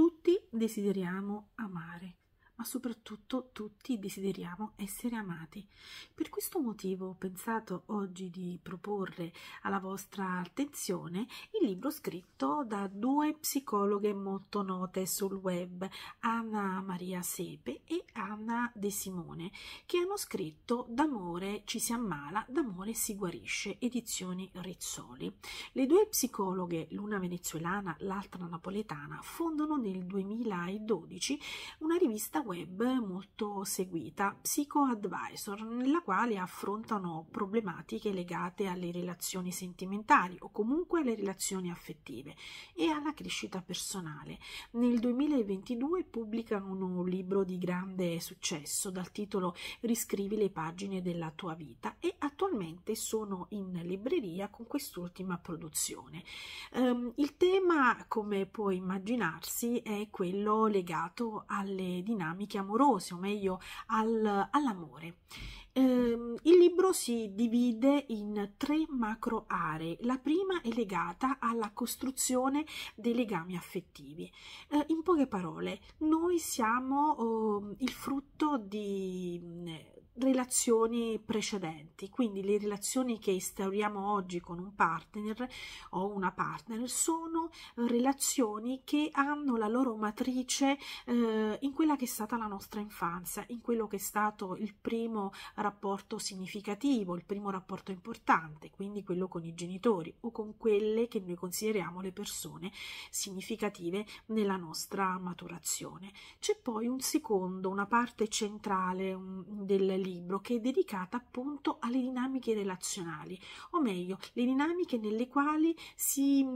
tutti desideriamo amare ma soprattutto tutti desideriamo essere amati. Per questo motivo ho pensato oggi di proporre alla vostra attenzione il libro scritto da due psicologhe molto note sul web, Anna Maria Sepe e Anna De Simone, che hanno scritto D'amore ci si ammala, d'amore si guarisce, edizioni Rizzoli. Le due psicologhe, l'una venezuelana, l'altra napoletana, fondano nel 2012 una rivista web molto seguita, Psycho Advisor, nella quale affrontano problematiche legate alle relazioni sentimentali o comunque alle relazioni affettive e alla crescita personale. Nel 2022 pubblicano un nuovo libro di grande successo dal titolo Riscrivi le pagine della tua vita e attualmente sono in libreria con quest'ultima produzione. Um, il tema, come puoi immaginarsi, è quello legato alle dinamiche dinamiche amorose, o meglio al, all'amore. Eh, il libro si divide in tre macro aree. La prima è legata alla costruzione dei legami affettivi. Eh, in poche parole, noi siamo eh, il frutto di relazioni precedenti, quindi le relazioni che instauriamo oggi con un partner o una partner sono relazioni che hanno la loro matrice eh, in quella che è stata la nostra infanzia, in quello che è stato il primo rapporto significativo, il primo rapporto importante, quindi quello con i genitori o con quelle che noi consideriamo le persone significative nella nostra maturazione. C'è poi un secondo, una parte centrale un, del libro che è dedicata appunto alle dinamiche relazionali, o meglio, le dinamiche nelle quali si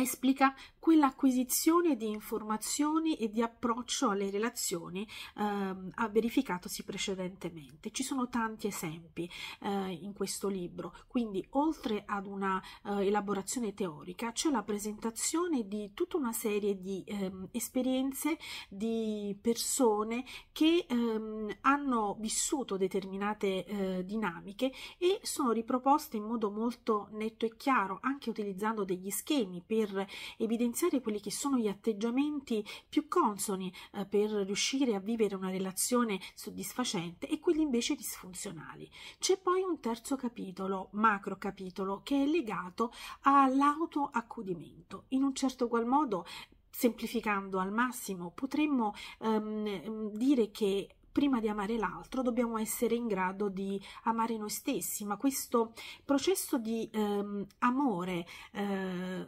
esplica quell'acquisizione di informazioni e di approccio alle relazioni ehm, ha verificatosi precedentemente. Ci sono tanti esempi eh, in questo libro, quindi oltre ad una eh, elaborazione teorica c'è la presentazione di tutta una serie di ehm, esperienze di persone che ehm, hanno vissuto determinate eh, dinamiche e sono riproposte in modo molto netto e chiaro, anche utilizzando degli schemi per per evidenziare quelli che sono gli atteggiamenti più consoni eh, per riuscire a vivere una relazione soddisfacente e quelli invece disfunzionali. C'è poi un terzo capitolo, macro capitolo, che è legato all'autoaccudimento. In un certo qual modo semplificando al massimo, potremmo ehm, ehm dire che prima di amare l'altro dobbiamo essere in grado di amare noi stessi, ma questo processo di ehm, amore eh,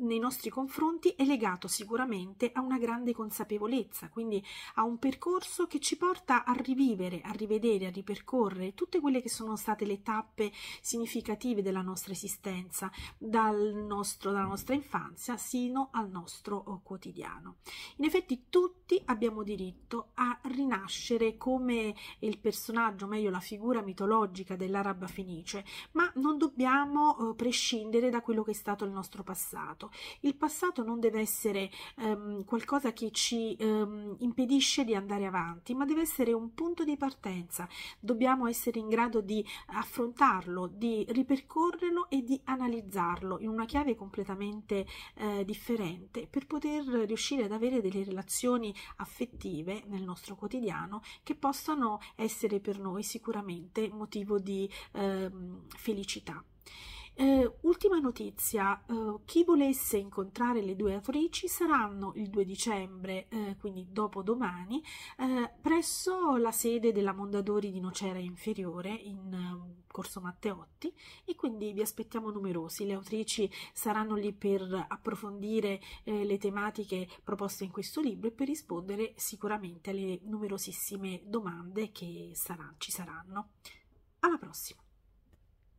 nei nostri confronti è legato sicuramente a una grande consapevolezza, quindi a un percorso che ci porta a rivivere, a rivedere, a ripercorrere tutte quelle che sono state le tappe significative della nostra esistenza, dal nostro, dalla nostra infanzia sino al nostro oh, quotidiano. In effetti tutti abbiamo diritto a rinascere come il personaggio, meglio la figura mitologica dell'araba fenice, ma non dobbiamo oh, prescindere da quello che è stato il nostro passato passato. Il passato non deve essere ehm, qualcosa che ci ehm, impedisce di andare avanti, ma deve essere un punto di partenza. Dobbiamo essere in grado di affrontarlo, di ripercorrerlo e di analizzarlo in una chiave completamente eh, differente per poter riuscire ad avere delle relazioni affettive nel nostro quotidiano che possano essere per noi sicuramente motivo di eh, felicità. Eh, ultima notizia, eh, chi volesse incontrare le due autrici saranno il 2 dicembre, eh, quindi dopodomani, eh, presso la sede della Mondadori di Nocera Inferiore in eh, Corso Matteotti e quindi vi aspettiamo numerosi. Le autrici saranno lì per approfondire eh, le tematiche proposte in questo libro e per rispondere sicuramente alle numerosissime domande che sarà, ci saranno. Alla prossima!